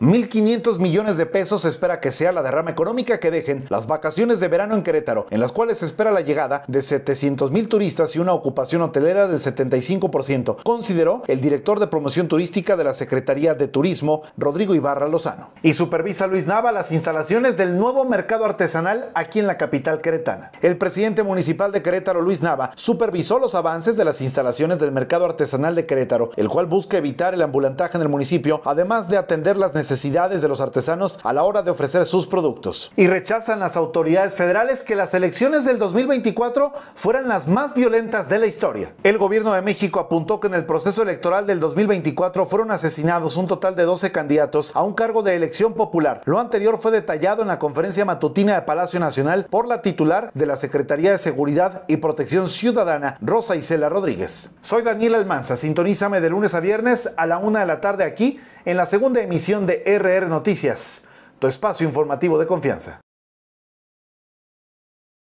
1.500 millones de pesos espera que sea la derrama económica que dejen las vacaciones de verano en Querétaro, en las cuales se espera la llegada de 700.000 turistas y una ocupación hotelera del 75%, consideró el director de promoción turística de la Secretaría de Turismo, Rodrigo Ibarra Lozano. Y supervisa Luis Nava las instalaciones del nuevo mercado artesanal aquí en la capital queretana. El presidente municipal de Querétaro, Luis Nava, supervisó los avances de las instalaciones del mercado artesanal de Querétaro, el cual busca evitar el ambulantaje en el municipio, además de atender las necesidades necesidades de los artesanos a la hora de ofrecer sus productos. Y rechazan las autoridades federales que las elecciones del 2024 fueran las más violentas de la historia. El gobierno de México apuntó que en el proceso electoral del 2024 fueron asesinados un total de 12 candidatos a un cargo de elección popular. Lo anterior fue detallado en la conferencia matutina de Palacio Nacional por la titular de la Secretaría de Seguridad y Protección Ciudadana, Rosa Isela Rodríguez. Soy Daniel Almanza, sintonízame de lunes a viernes a la una de la tarde aquí en la segunda emisión de RR Noticias, tu espacio informativo de confianza.